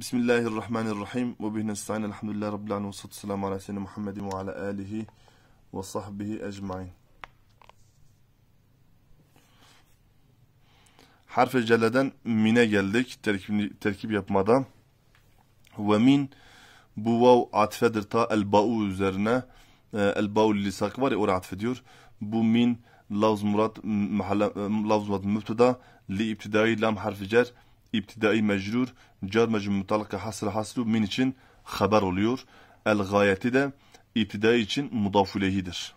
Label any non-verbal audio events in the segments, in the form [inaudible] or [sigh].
Bismillahirrahmanirrahim. Ve bih nesta'in. Elhamdülillahi Rabbil alemin. Ve selamu ala seyyidina Muhammedin ve ala alihi ve sahbihi ecmain. Harf-i mine geldik. Terkib, terkip yapmada. Ve min bu vav atfedir ta el ba'u üzerine. Ee, el ba'u lisak var ya oraya atfediyor. Bu min lavz murat mahalle, lavz müfteda li ibtidai lam harfi cer. İptidai mecrur, car mecrur mutalaka hasr haslu min için haber oluyor. El gayeti de İptidai için mudafulehidir.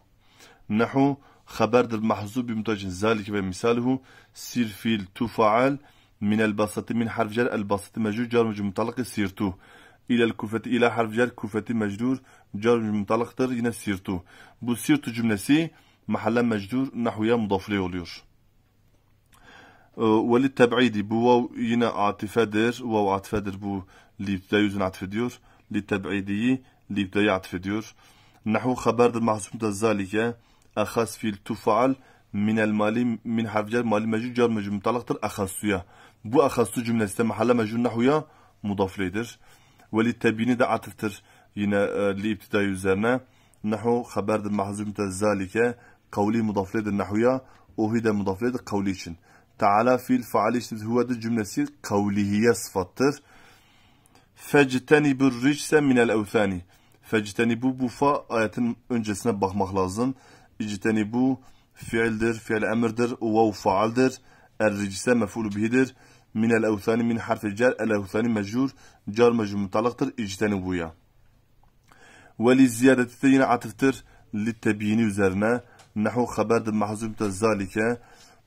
Nehu haberdir mahzubi mutacin zalik ve misaluhu sir fil tufaal min el basati min harf cer el basati mecrur car mecrur mutalaka sirtu ilel kufeti ila harf cer kufeti mecrur car mecrur mutalaktır yine sirtu. Bu sirtu cümlesi mahalle mecrur nahuya mudafile oluyor. أه، وللتبعيد بو ينا اعتفادر دير واو عاطفة بو اللي بدا يوزن عاطفة للتبعيدي اللي بدا يعطفة نحو خبر المحسوم ذلك أخص في تفعل من المالي من حرف جر مالي مجهول جر مجهول مطلقتر أخصويا بو أخصو جملة محل مجهول نحويا مضاف ليدر وللتبيني دا عاطفتر ينا اللي أه، بدا يوزرنا نحو خبر المحسوم ذلك قولي مضاف ليدر نحويا وهيدا مضاف ليدر قولي شن تعالى fiil faaliysimiz huvedir cümlesi kavlihiye sıfattır. Fectenibur ricse minel evthani. Fectenibu bu fa ayetin öncesine bakmak lazım. İctenibu fiildir, fiil emirdir, vav faaldir. Er ricse mef'ulu bihidir. Minel evthani min harfi cer, el evthani mecrur. Car mecrur mutalaktır, ictenibuya. Ve li ziyadeti de yine atıftır. Li tebyini üzerine. Nehu haberdir mahzumte zalike.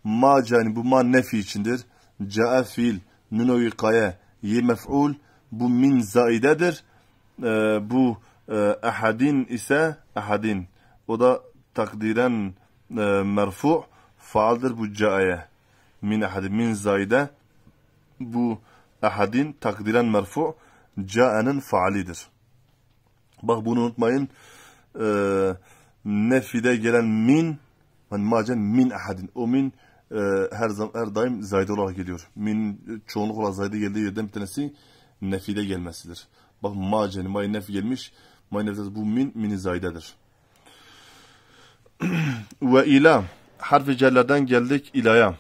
Ma yani bu ma nefi içindir. Ca'a fiil min o yıkaya mef'ul bu min zaidedir. E, bu e, ahadin ise ahadin. O da takdiren e, merfu faaldir bu ca'aya. Min ahadin min zaide bu ahadin takdiren merfu ca'anın faalidir. Bak bunu unutmayın. E, nefide gelen min men macen min ahadin. O min e, her zaman her daim zayde olarak geliyor. Min çoğunlukla olarak geldiği yerden bir tanesi nefide gelmesidir. Bak ma ceni ma nef gelmiş. Ma nef bu min mini zaydedir. [clears throat] Ve ila harfi cellerden geldik ilaya.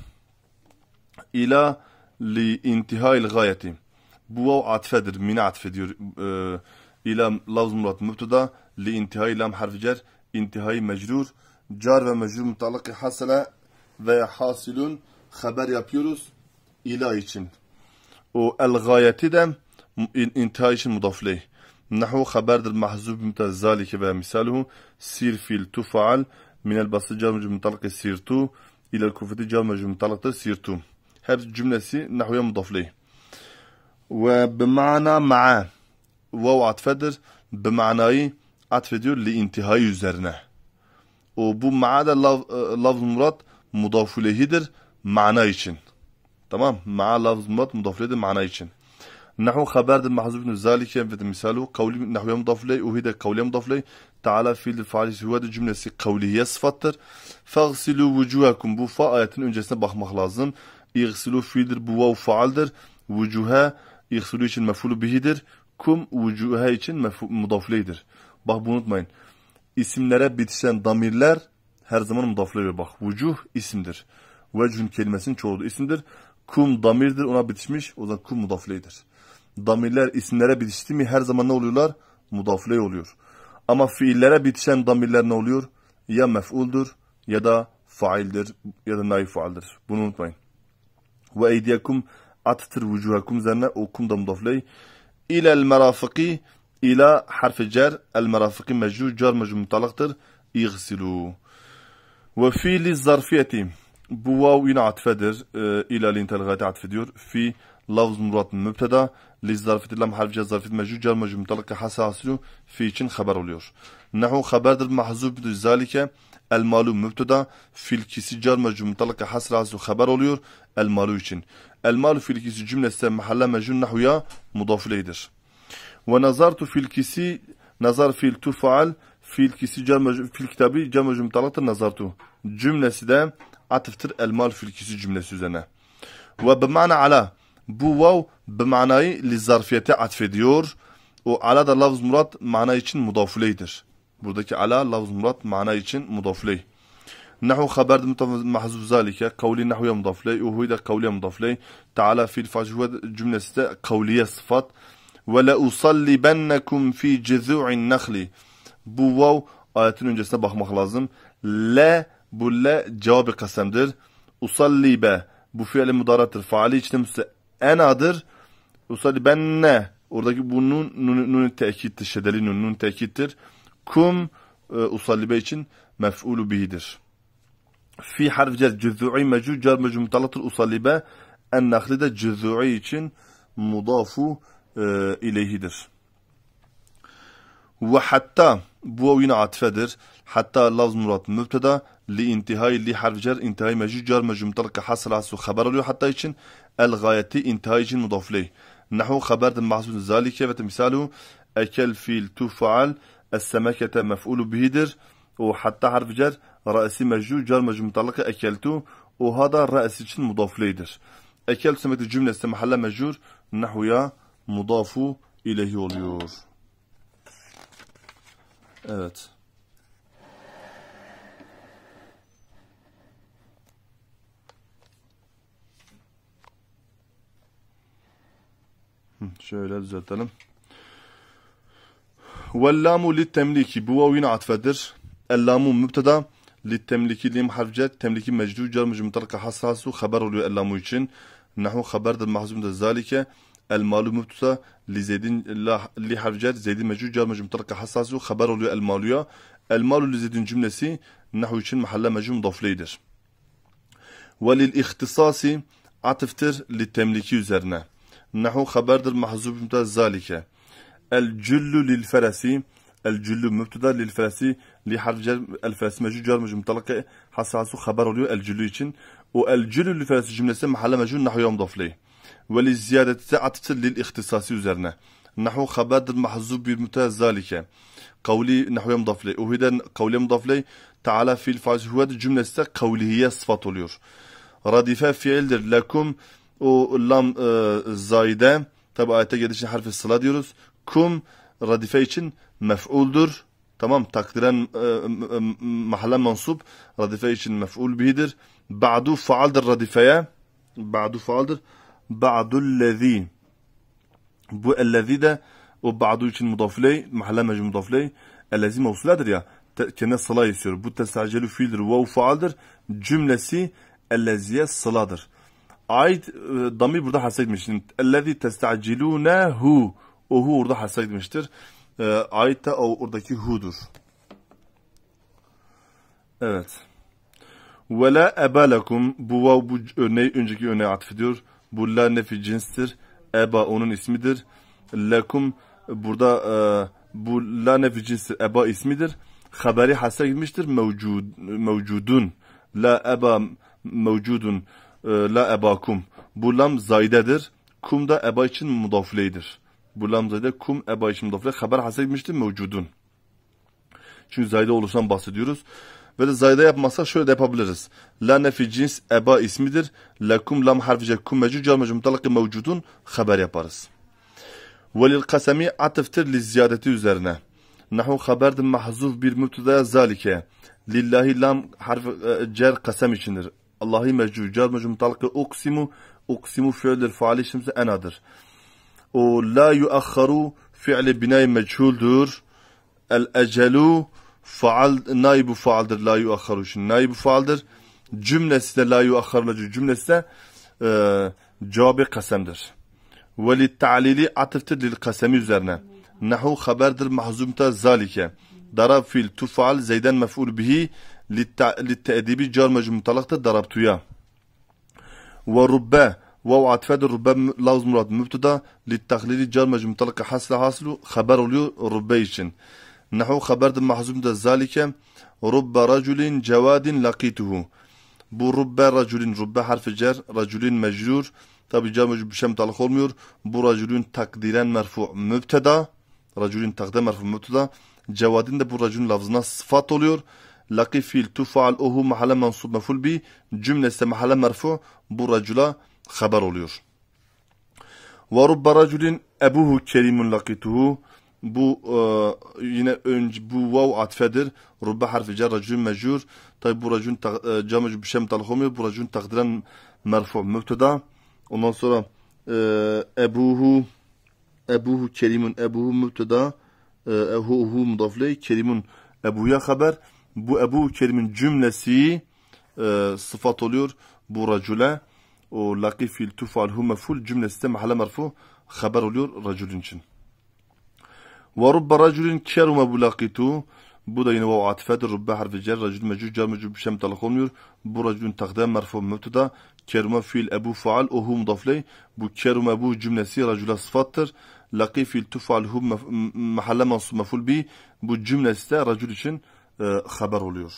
İla li intihail gayeti. Bu vav atfedir. Mine atfediyor. E, ila lafz murat mübteda li intihai lam harfi cer intihai mecrur car ve mecrur mutalaki hasele veya hasilun haber yapıyoruz ila için. O el gayeti de intihar için mudafleyh. نحو خبر المحذوف مثل ذلك ومثاله سير فيل تفعل من البسط جار مجرم مطلق سيرتو إلى الكوفة جار مجرم مطلق سيرتو هذه الجملة سي نحوية مضاف ليه وبمعنى مع واو عطفدر بمعناي عطف ديور لانتهاي üzerine وبو معادة لفظ مراد mudafulehidir mana için. Tamam. Ma lafz mud mudafulehidir mana için. Nahu haberdir mahzubun zalike ve misalu kavli nahuya mudafuley uhide kavliye mudafuley taala fiil faalisi huvedir cümlesi kavliye sıfattır. Fagsilu vucuhakum bu fa ayetin öncesine bakmak lazım. İğsilu fiildir bu vav faaldir. Vucuha İğsulu için mefulu bihidir. Kum vucuha için mudafuleydir. Bak bunu unutmayın. İsimlere bitişen damirler her zaman mudafla mudafları bak. Vucuh isimdir. Vecun kelimesinin çoğulu isimdir. Kum damirdir ona bitişmiş. O zaman kum mudafleydir. Damirler isimlere bitişti mi her zaman ne oluyorlar? Mudafla oluyor. Ama fiillere bitişen damirler ne oluyor? Ya mef'uldur ya da faildir ya da naif faildir. Bunu unutmayın. Ve eydiyekum atıtır vucuhakum zerine o kum da mudafley. İlel merafiki ila harfi cer el merafiki mecru cer mecru mutalaktır. İğsilû. وفي للظرفية bu vav yine atfedir. E, ila lintel gayet atfediyor. Fi lafz murat mübteda. Liz zarfeti lam harf cez zarfeti mecud cer mecud mutalakka hasasinu fi için haber oluyor. Nahu haberdir mahzub zalike el malum mübteda fil kisi cer mecud mutalakka hasrasinu haber oluyor el malu için. El malu fil kisi cümlesi mahalle mecud nahuya mudafileydir. Ve nazartu fil kisi nazar fil turfaal filkisi fil kitabı cem cümtalatı nazartu cümlesi de atıftır elmal filkisi cümlesi üzerine. Ve bimana ala bu vav bimanayı li zarfiyete atfediyor. O ala da lafz murat mana için mudafuleydir. Buradaki ala lafz murat mana için mudafuley. نحو خبر محذوف ذلك قولي نحوية مضاف لي وهو قولية مضاف لي تعالى cümlesi الفجوة جملة قولية صفات ولا أصلبنكم fi جذوع النخل bu vav ayetin öncesine bakmak lazım. Le bu le cevabı kasemdir. Usallibe bu fiili mudaratır. Faali içinde enadır. ne? oradaki bu nun, nun, nun tekittir. Şedeli nun, nun tekittir. Kum e, usallibe için mef'ulu bihidir. Fi harf cer cüzû'i mecû cer mecû mutalatır usallibe en nakli de cüzû'i için mudafu e, ileyhidir. Ve hatta بوين عطفة در حتى لازم مراد مبتدا لانتهاء لي حرف جر انتهاء مجيء جر مجم تلقى حصل عسو خبر اليو حتى يشن الغاية انتهاء جن مضاف ليه نحو خبر محسوس ذلك وتمثاله أكل في تفعل السماكة مفؤول به وحتى حرف جر رأسي مجيء جر مجم مطلق اكلتو وهذا رأسي جن مضاف ليدر أكل سمكة الجملة محل مجرور نحو يا مضاف إليه oluyor. Evet. Şöyle düzeltelim. Vellamu lit temliki. Bu vav yine atfedir. Ellamu mübteda. Lit temliki lim harfce. Temliki mecdu. Cer mücmü tarka hassasu. Haber oluyor ellamu için. Nahu haberdir mahzumdur zalike. المال مبتوسا لزيد لحرجات زيد مجرور جار مجرور مترك حساس خبر oluyor المالوya li لزيد cümlesi nahv için mahalle mecrur mudaflidir. Ve lil ihtisasi atıftır li temliki üzerine. Nahu haberdir mahzub müpteda zalike. El cüllü lil feresi el cüllü müpteda lil feresi li harfcer el feresi mecrur car mecrur mutlaka hasasu haber oluyor el cüllü için. O el cüllü lil feresi cümlesi mahalle mecrur nahuya mudafli ve li ziyadeti atfı lil ihtisasi üzerine. Nahu haberdil mahzub bil mütezalike. Kavli nahuya mudaf ley. Uhiden kavliye mudaf Teala fil faiz huved cümlesi de kavlihiye sıfat oluyor. Radife fiildir. Lekum o lam e, zayide. Tabi ayete gelişin harfi sıla diyoruz. Kum radife için mef'uldur. Tamam takdiren e, mahalle mensup radife için mef'ul bihidir. Ba'du faaldir radifeye. Ba'du faaldir ba'dullezî. Bu ellezî de o ba'du için mudafiley, mahalle mecbur mudafiley. Ellezî mevsuledir ya. Kendine sıla istiyor. Bu testacelü fiildir. Vav faaldir. Cümlesi elleziye sıladır. Ait e, damir burada hasa gitmiş. Ellezî testacilûnehu. O hu orada hasa gitmiştir. E, ait de oradaki hu'dur. Evet. Ve la ebalekum bu vav bu örneği önceki örneğe atfediyor. Bu la nefi cinstir. Eba onun ismidir. Lekum burada e, bu la nefi cinstir. Eba ismidir. Haberi hasa gitmiştir. Mevcud, mevcudun. La eba mevcudun. E, la ebakum. Bu lam zaydedir. Kum da eba için mudafleydir. Bu lam zayde kum eba için mudafle. Haber hasa gitmiştir. Mevcudun. Çünkü zayde olursan bahsediyoruz ve de zayda yapmazsak şöyle de yapabiliriz. La nefi cins eba ismidir. Lekum lam harfice kum mecu cal mecu mutalakı mevcudun haber yaparız. Ve lil kasemi atıftır li ziyadeti üzerine. Nahu haberdin mahzuf bir müptedaya zalike. Lillahi lam harfi e, cer kasem içindir. Allahi mecu cal mecu mutalakı uksimu. Uksimu fiildir faali şimse enadır. O la yuakharu fiili binay meçhuldür. El ecelu faal naibu faaldır la yuakharu için naibu faaldır. Cümlesi de la yuakharlacı cümlesi de e, cevabı kasemdir. Ve li ta'lili atıftır lil kasemi üzerine. Nahu haberdir mahzumta zalike. Darab fil tufal zeyden mef'ul bihi li te'edibi car mecmu mutalakta darabtuya. Ve rubbe vav atfedir rubbe lavz murad mübteda li tahlili car mecmu mutalakta hasle haslu haber oluyor rubbe için. Nahu haberde mahzumda zalike rubbe raculin cevadin lakituhu. Bu rubbe raculin, rubba harfi cer, raculin mecrur. Tabi cam şem talak olmuyor. Bu raculin takdiren merfu mübteda. Raculin takdiren merfu mübteda. Cevadin de bu raculin lafzına sıfat oluyor. Laki fiil tufaal ohu mahalle mensub meful bi. Cümlesi mahalle merfu bu racula haber oluyor. Ve rubba raculin ebuhu kerimun lakituhu bu e, yine önce bu vav atfedir. Rubbe harfi cer racun mecur. Tabi bu racun e, camı bişem talhumi. Bu racun takdiren merfu müfteda. Ondan sonra e, ebuhu ebuhu kerimun ebuhu müfteda. E, ehuhu mudafley kerimun ebuya haber. Bu ebu kerimin cümlesi e, sıfat oluyor. Bu racule o lakifil tufal hu meful cümlesi de mahalle merfu haber oluyor racülün için. Ve rubbe racülün keruma bulakitu. Bu da yine vav atifedir. Rubbe harfi cer, racül mecul, cer mecul bir şey mutalak olmuyor. Bu racülün takdem merfu mevtuda. Keruma fiil ebu faal, ohu mudafley. Bu keruma ebu cümlesi racüle sıfattır. Laki fiil tufal hu mahalle mansub meful bi. Bu cümlesi de için e, oluyor.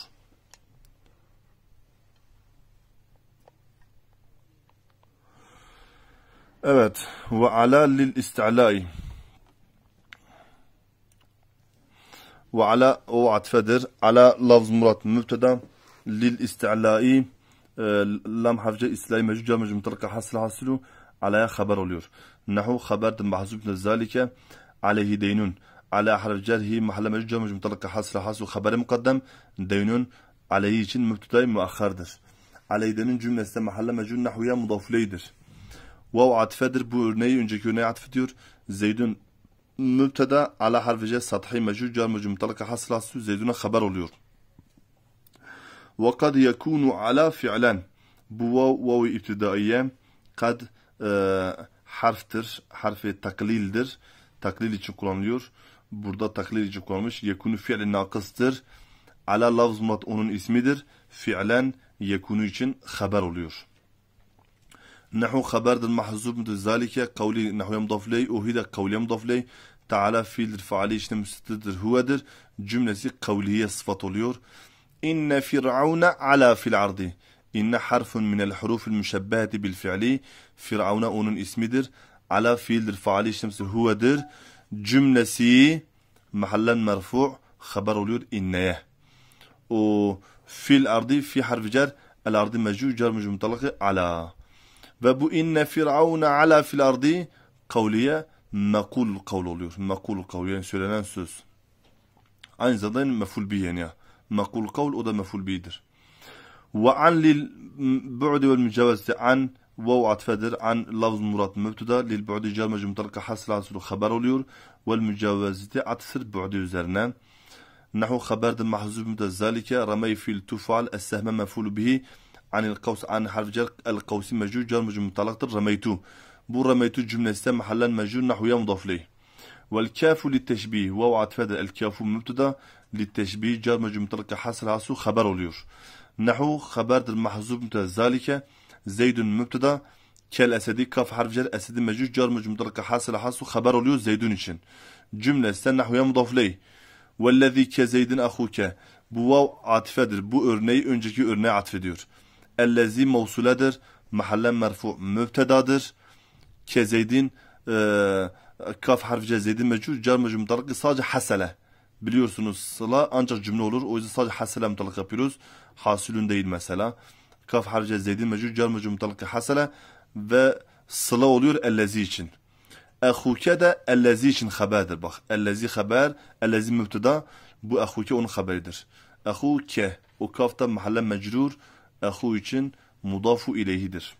Evet. Ve ala lil isti'lai. Ve ala o atfedir. Ala lafz murat mübteda. Lil isti'lai e, lam harfce isti'lai mecuca mecuca mutlaka hasıl hasılu. Alaya haber oluyor. Nahu haberden mahzubne zalike aleyhi deynun. Ala حرف جره محل مجرد مجرد مطلقة hasıl حصر خبر مقدم دينون عليه için mübtedai muakhardır. Aleydenin cümlesi de mahalle mecun nahviye mudafleydir. Vav atfedir. Bu örneği önceki örneğe atfediyor. Zeydun mübteda ala harfice sathi mecrur cer mecrur mutalaka hasılası zeyduna haber oluyor. Ve kad yekunu ala fi'len bu vav ibtidaiye kad e, harftir, harfi taklildir. Taklil için kullanılıyor. Burada taklil için kullanılmış. Yekunu fi'li nakıstır. Ala lafz onun ismidir. Fi'len yekunu için haber oluyor. نحو خبر دن محزوب من ذلك قولي نحو يمضاف لي او هيدا قولي يمضاف لي تعالى في الفعالي شنو مستدر هو در جملة قولية صفة اليور إن فرعون على في العرض إن حرف من الحروف المشبهة بالفعل فرعون أون اسم در على في الفعالي شنو هو در جملة محلا مرفوع خبر اليور إن يه وفي الأرض في حرف جر الأرض مجو جر مجو على Ve bu inne firavuna ala fil ardi kavliye mekul kavl oluyor. Mekul kavl yani söylenen söz. Aynı zamanda meful bi yani. Mekul kavl o da meful bi'dir. Ve an lil bu'di vel mücevazeti an vav واو an lafz لفظ مراد lil للبعد جار مجموع ترك حصل عنصر خبر oluyor والمجاوزة عطسر بعد üzerine نحو خبر محذوف مثل ذلك رمي في التفال السهم مفعول به an el kavs an harf cer el kavsi mecul cer mecul mutalaktır rameytu. Bu rameytu cümlesi de mahallen mecul nahuya mudaf leyh. والكاف للتشبيه واو عطفه الكاف مبتدا للتشبيه جر مجرور مترك حصر عسو خبر oluyor. نحو خبر المحذوف مبتدا ذلك زيد مبتدا كالاسد كاف حرف جر اسد مجرور جر مجرور مترك حصر عسو خبر oluyor زيدون için. Cümlesinden nahuya mudaf ley. Vellezî ke zeydin ahuke. Bu vav atifedir. Bu örneği önceki örneğe atfediyor. Ellezi mevsuledir. Mahalle merfu mübtedadır. Ke e, kaf harfice zeydin mecbur. Cer mecbur sadece hasele. Biliyorsunuz sıla ancak cümle olur. O yüzden sadece hasele mutalak yapıyoruz. Hasülün değil mesela. Kaf harfice zeydin mecbur. Cer mecbur mutalakı hasele. Ve sıla oluyor ellezi için. Ehuke de ellezi için haberdir. Bak ellezi haber, ellezi mübteda. Bu ehuke onun haberidir. Ehuke. O kafta mahalle mecbur ehu için mudafu ileyhidir.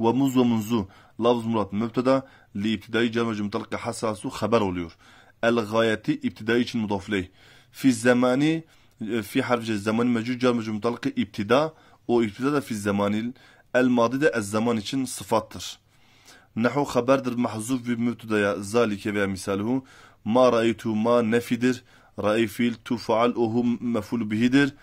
Ve muz ve munzu lafz murat mübteda li ibtidai cemre cümtelke hasasu haber oluyor. El gayeti ibtidai için mudaf ileyh. Fi zamani e, fi harfce zamani mevcut cemre cümtelke ibtida o ibtida da fi zamanil el madi de ez zaman için sıfattır. Nehu haberdir mahzuf bir mübtedaya zalike veya misaluhu ma ra'aytu ma nefidir ra'i fiil tu faal ohu meful bihidir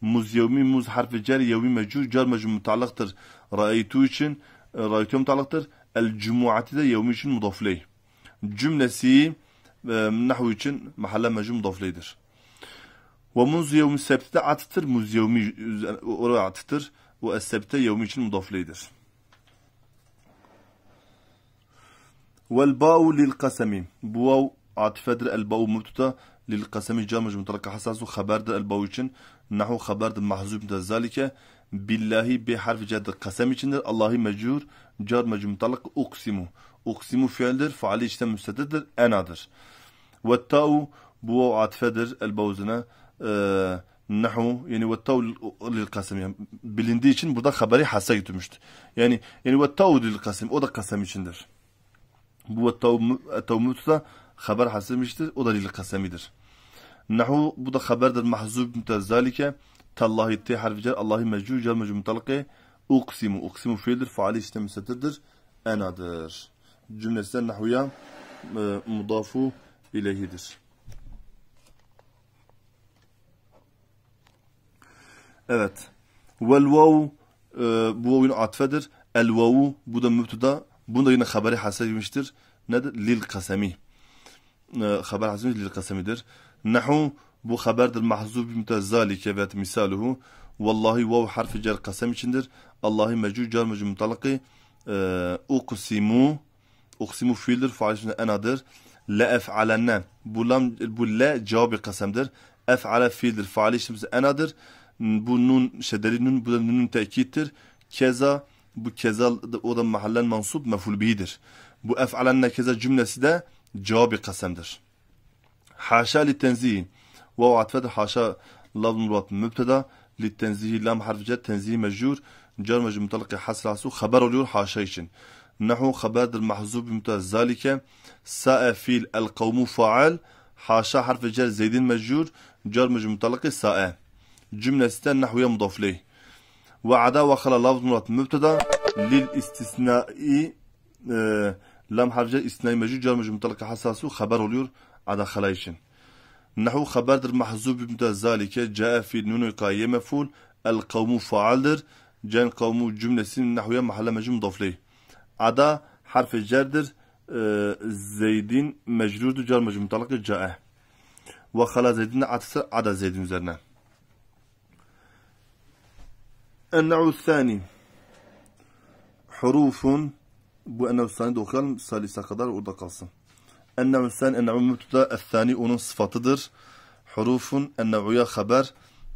muz yevmi muz harfi cer yevmi mecur cer mecur mutallıktır. Ra'ytu için e, ra'ytu mutallıktır. El cumuati de yevmi için mudafley. Cümlesi e, nahvu için mahalle mecur mudafleydir. Ve muz yevmi sebti de atıtır. Muz yevmi oraya atıtır. Ve es sebte yevmi için mudafleydir. والباء للقسم بواو عطفة الباء مبتدا للقسم جار مجموع متركه حساس وخبر الباء için Nahu haberdir mahzub da zalike billahi bi harfi ceddi kasem içindir. Allah'ı mecur, car mecur mutalak uksimu. Uksimu fiildir, faali işte müstedirdir, enadır. Ve ta'u bu atfedir el bavzine. Ee, nahu yani vettav lil kasem yani bilindiği için burada haberi hasa götürmüştü. Yani yani vettav lil kasem o da kasem içindir. Bu vettav tavmutu da haber hasılmıştır. O da lil kasemidir. Nahu bu da haberdir mahzub mütezzalike. Tallahi t harfi cer Allahi meccu cer meccu mutalake. Uksimu. Uksimu fiildir. Faali işte müsettirdir. Enadır. Cümlesinden nahuya e, mudafu ileyhidir. Evet. Vel vav e, bu oyun atfedir. El vavu bu da mübtüda. Bunda yine haberi hasedilmiştir. Nedir? Lil kasemi. E, haber hasedilmiş lil kasemidir. Nahu bu haberdir mahzub mütezzalike ve misaluhu. Vallahi vav harfi cer kasem içindir. Allahi mecul cer mecul mutalaki. Uqsimu. Uqsimu fiildir. Faal enadır. La ef'alenne. Bu, lam, bu la cevabı kasemdir. Ef'ale fiildir. Faal işimiz enadır. Bu nun şederi nun. Bu da nunun tekittir. Keza. Bu keza o da mahallen mansup meful bihidir. Bu ef'alenne keza cümlesi de cevabı kasemdir. حاشا للتنزيه واو فتح حاشا لفظ مربوط مبتدا للتنزيه لام حرف جر تنزيه مجرور جر مجرور متلقي حصر عسو خبر اليور حاشا يشن نحو خبر المحذوف بمتاز ذلك ساء فيل القوم فاعل حاشا حرف جر زيد مجرور جر مجرور متلقي ساء جملة ستة نحوية مضاف ليه وعدا وخلا لفظ مرات مبتدا للاستثناء آه، لام حرف جر استثنائي مجرور جر مجرور متلقي حساسو خبر اليور Ada için. Nahu haberdir mahzub imda zalike caa fi nunu kayye meful el kavmu faaldir. Cen kavmu cümlesinin nahuya mahalle mecum dofli. Ada harfi cerdir. E, zeydin mecrurdu car mecum talakı caa. Ve hala zeydin atısı ada zeydin üzerine. النوع الثاني حروف bu en üstani de okuyalım salise kadar orada kalsın. Enne'u sen enne'u mübteda ethani onun sıfatıdır. Hurufun enne'uya haber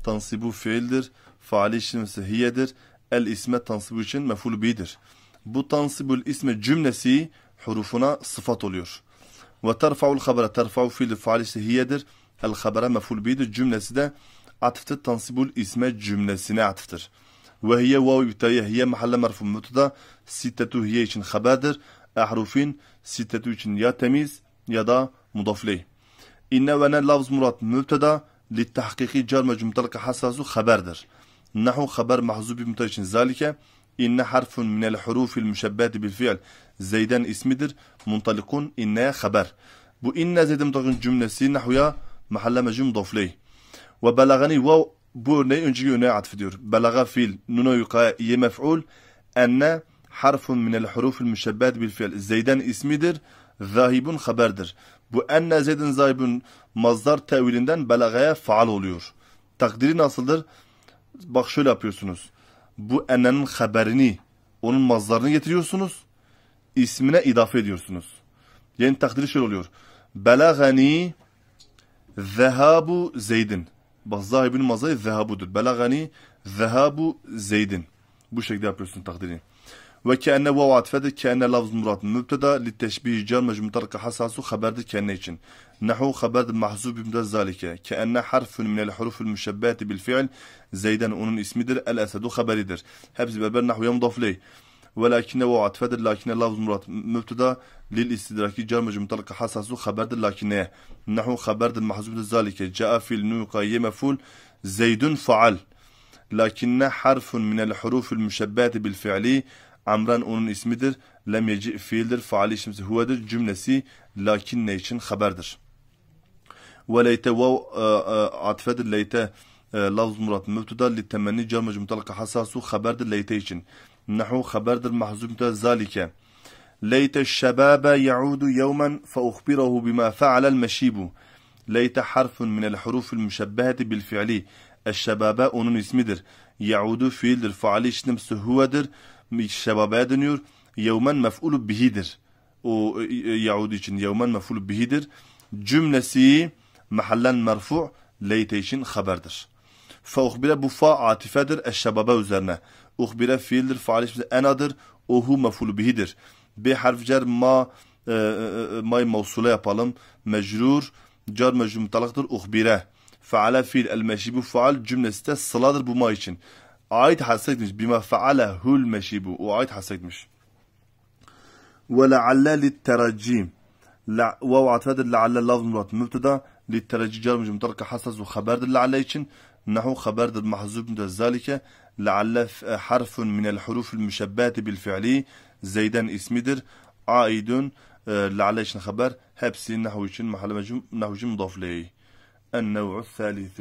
tansibu fiildir. Faali için ise hiyedir. El isme tansibu için meful bi'dir. Bu tansibul isme cümlesi hurufuna sıfat oluyor. Ve terfa'ul habere terfa'u fiil faali sehiyedir. hiyedir. El habere meful bi'dir. Cümlesi de atıftı tansibul isme cümlesine atıftır. Ve hiye vav ibtiye hiye mahalle merfu mübteda sittetu hiye için haberdir. E Ahrufin sittetu için ya temiz ya da mudafli. İnne ve ne lafz murat mübteda li tahkiki car ve cümtelke hassasu haberdir. Nahu haber mahzubi mübteda için zalike inne harfun minel hurufil müşebbeti bil fiil. Zeyden ismidir. Muntalikun inneye haber. Bu inne zeyden mübteda cümlesi nahuya mahalle mecum mudafli. Ve belagani vav bu örneği önceki örneğe atfediyor. Belaga fiil nuna yukaya ye mef'ul enne harfun minel hurufil müşebbet bil fiil. Zeyden ismidir. zahibun haberdir. Bu enne zedin zahibun mazdar tevilinden belagaya faal oluyor. Takdiri nasıldır? Bak şöyle yapıyorsunuz. Bu ennenin haberini, onun mazdarını getiriyorsunuz. İsmine idafe ediyorsunuz. Yani takdiri şöyle oluyor. Belagani zehabu zeydin. Bak zahibin mazdarı zehabudur. Belagani zehabu zeydin. Bu şekilde yapıyorsun takdirini ve kenne vav atfedir kenne lafz murad mübteda li teşbih car mecmum tarka hasasu haberdir kenne için. Nahu haberdir mahzub bimde zalike. Kenne harfun minel huruful müşebbeti bil fiil. Zeyden onun ismidir. El esedu haberidir. Hepsi beraber nahuya mudafley. ولكن هو عطفدر لكن لفظ مراد مبتدا للاستدراك جار مجموع مطلق حساسه خبر لكن نحو خبر محذوف ذلك جاء في النوقة مفعول زيد فعل لكن حرف من الحروف المشبهة بالفعل Amran onun ismidir. Lem yeci fiildir. Faali isimsi huvedir. Cümlesi lakin ne için haberdir. Ve leyte vav atfedir. Leyte lafz murat mübtüda Littemenni temenni carmec mutalaka hasasu haberdir leyte için. Nahu haberdir mahzumda zalike. ليت الشباب يعود يوما فأخبره بما فعل المشيب ليت حرف من الحروف المشبهة بالفعل الشباب onun ismidir. Yaudu fiildir. Faali işlemsi huvedir. şebabeye dönüyor. Yevmen mef'ulü bihidir. O e, Yahudi için yevmen mef'ulü bihidir. Cümlesi mahallen merfu' leyte için haberdir. Fauhbire bu fa atifedir eşşebabe üzerine. Uhbire fiildir, faal ismidir, enadır. Ohu mef'ulü bihidir. Bir harf cer ma e, e, e may mevsule yapalım. Mecrur, car mecrur mutalaktır. Uhbire. Feala fiil el meşibu faal cümlesi de sıladır bu ma için. عايد حسيت مش بما فعله المشيب وعايد حسيت مش ولعل للترجيم لا واو عتفاد لعل لفظ مرات مبتدا للترجي جار مش ترك حسس وخبر دل عليشن نحو خبر دل من ذلك لعل حرف من الحروف المشبات بالفعل زيدا اسمدر عائد آه، لعليشن خبر هبسي نحو محل مجم نحو مضاف ليه النوع الثالث